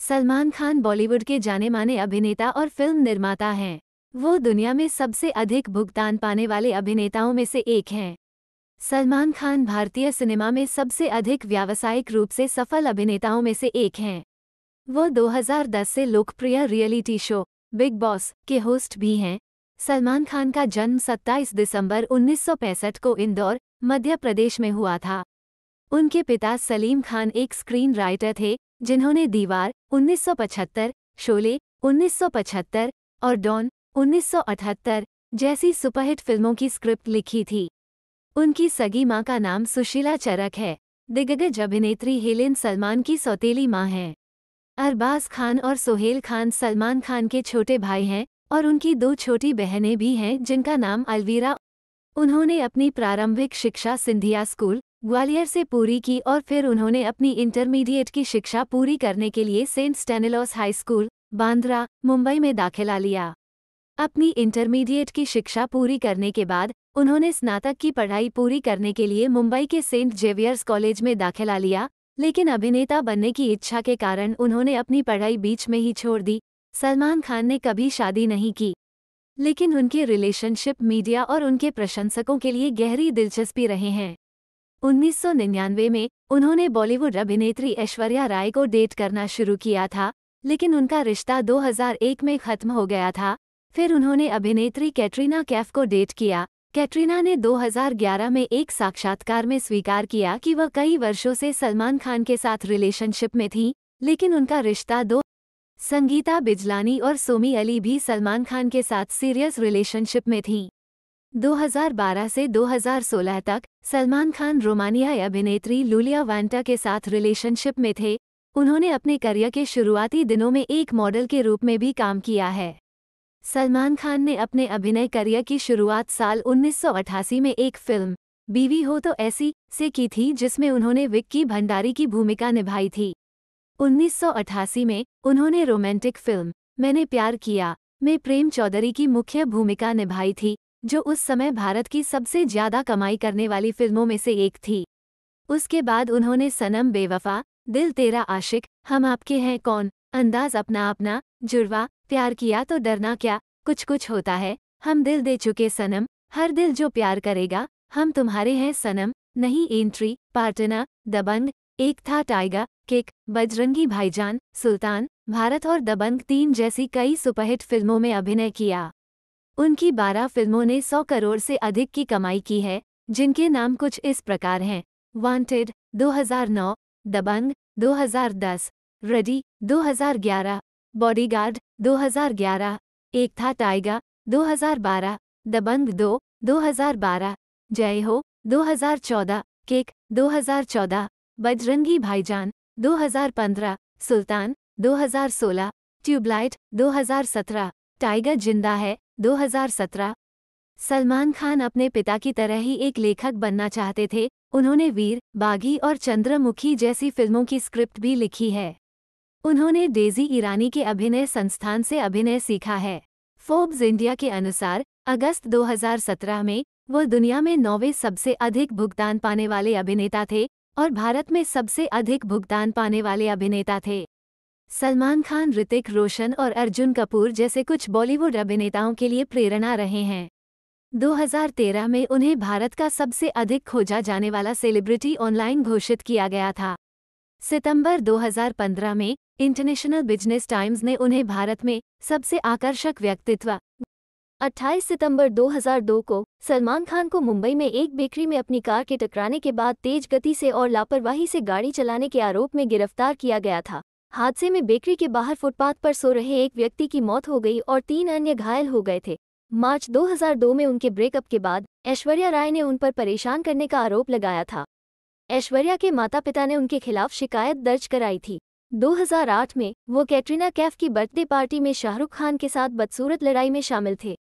सलमान खान बॉलीवुड के जाने माने अभिनेता और फिल्म निर्माता हैं वो दुनिया में सबसे अधिक भुगतान पाने वाले अभिनेताओं में से एक हैं सलमान खान भारतीय सिनेमा में सबसे अधिक व्यावसायिक रूप से सफल अभिनेताओं में से एक हैं वो 2010 से लोकप्रिय रियलिटी शो बिग बॉस के होस्ट भी हैं सलमान खान का जन्म 27 दिसंबर 1965 को इंदौर मध्य प्रदेश में हुआ था उनके पिता सलीम खान एक स्क्रीन राइटर थे जिन्होंने दीवार 1975, शोले 1975 और डॉन 1978 जैसी सुपरहिट फिल्मों की स्क्रिप्ट लिखी थी उनकी सगी माँ का नाम सुशीला चरक है दिग्गज अभिनेत्री हेलेन सलमान की सौतेली माँ हैं अरबाज खान और सोहेल खान सलमान खान के छोटे भाई हैं और उनकी दो छोटी बहनें भी हैं जिनका नाम अलवीरा उन्होंने अपनी प्रारंभिक शिक्षा सिंधिया स्कूल ग्वालियर से पूरी की और फिर उन्होंने अपनी इंटरमीडिएट की शिक्षा पूरी करने के लिए Saint Stanislaus High School Bandra Mumbai में दाखिला लिया अपनी इंटरमीडिएट की शिक्षा पूरी करने के बाद उन्होंने स्नातक की पढ़ाई पूरी करने के लिए मुंबई के सेंट जेवियर्स कॉलेज में दाखिला लिया लेकिन अभिनेता बनने की इच्छा के कारण उन्होंने अपनी पढ़ाई बीच में ही छोड़ दी सलमान खान ने कभी शादी नहीं की लेकिन उनके रिलेशनशिप मीडिया और उनके प्रशंसकों के लिए गहरी दिलचस्पी रहे हैं 1999 में उन्होंने बॉलीवुड अभिनेत्री ऐश्वर्या राय को डेट करना शुरू किया था लेकिन उनका रिश्ता 2001 में खत्म हो गया था फिर उन्होंने अभिनेत्री कैटरीना कैफ को डेट किया कैटरीना ने 2011 में एक साक्षात्कार में स्वीकार किया कि वह कई वर्षों से सलमान खान के साथ रिलेशनशिप में थी लेकिन उनका रिश्ता दो संगीता बिजलानी और सोमी अली भी सलमान खान के साथ सीरियस रिलेशनशिप में थीं। 2012 से 2016 तक सलमान खान रोमानियाई अभिनेत्री लूलिया वांटा के साथ रिलेशनशिप में थे उन्होंने अपने करियर के शुरुआती दिनों में एक मॉडल के रूप में भी काम किया है सलमान खान ने अपने अभिनय करियर की शुरुआत साल 1988 में एक फिल्म बीवी हो तो ऐसी से की थी जिसमें उन्होंने विक्की भंडारी की भूमिका निभाई थी 1988 में उन्होंने रोमांटिक फिल्म मैंने प्यार किया में प्रेम चौधरी की मुख्य भूमिका निभाई थी जो उस समय भारत की सबसे ज्यादा कमाई करने वाली फिल्मों में से एक थी उसके बाद उन्होंने सनम बेवफा दिल तेरा आशिक हम आपके हैं कौन अंदाज अपना अपना जुड़वा प्यार किया तो डरना क्या कुछ कुछ होता है हम दिल दे चुके सनम हर दिल जो प्यार करेगा हम तुम्हारे हैं सनम नहीं एंट्री पार्टना दबंग एक था टाइगर किक बजरंगी भाईजान सुल्तान भारत और दबंग तीन जैसी कई सुपरहिट फिल्मों में अभिनय किया उनकी बारह फिल्मों ने सौ करोड़ से अधिक की कमाई की है जिनके नाम कुछ इस प्रकार हैं वांटेड 2009, दबंग 2010, रेडी 2011, बॉडीगार्ड 2011, एक था टाइगा 2012, दबंग 2, 2012, जय हो 2014, केक 2014, बजरंगी भाईजान 2015, सुल्तान 2016, ट्यूबलाइट 2017, टाइगर जिंदा है 2017 सलमान खान अपने पिता की तरह ही एक लेखक बनना चाहते थे उन्होंने वीर बागी और चंद्रमुखी जैसी फिल्मों की स्क्रिप्ट भी लिखी है उन्होंने डेजी ईरानी के अभिनय संस्थान से अभिनय सीखा है फोर्ब्स इंडिया के अनुसार अगस्त 2017 में वो दुनिया में नौवे सबसे अधिक भुगतान पाने वाले अभिनेता थे और भारत में सबसे अधिक भुगतान पाने वाले अभिनेता थे सलमान खान ऋतिक रोशन और अर्जुन कपूर जैसे कुछ बॉलीवुड अभिनेताओं के लिए प्रेरणा रहे हैं 2013 में उन्हें भारत का सबसे अधिक खोजा जाने वाला सेलिब्रिटी ऑनलाइन घोषित किया गया था सितंबर 2015 में इंटरनेशनल बिजनेस टाइम्स ने उन्हें भारत में सबसे आकर्षक व्यक्तित्व 28 सितंबर 2002 को सलमान खान को मुंबई में एक बेकरी में अपनी कार के टकराने के बाद तेज गति से और लापरवाही से गाड़ी चलाने के आरोप में गिरफ्तार किया गया था हादसे में बेकरी के बाहर फुटपाथ पर सो रहे एक व्यक्ति की मौत हो गई और तीन अन्य घायल हो गए थे मार्च 2002 में उनके ब्रेकअप के बाद ऐश्वर्या राय ने उन पर परेशान करने का आरोप लगाया था ऐश्वर्या के माता पिता ने उनके खिलाफ शिकायत दर्ज कराई थी 2008 में वो कैटरीना कैफ की बर्थडे पार्टी में शाहरुख खान के साथ बदसूरत लड़ाई में शामिल थे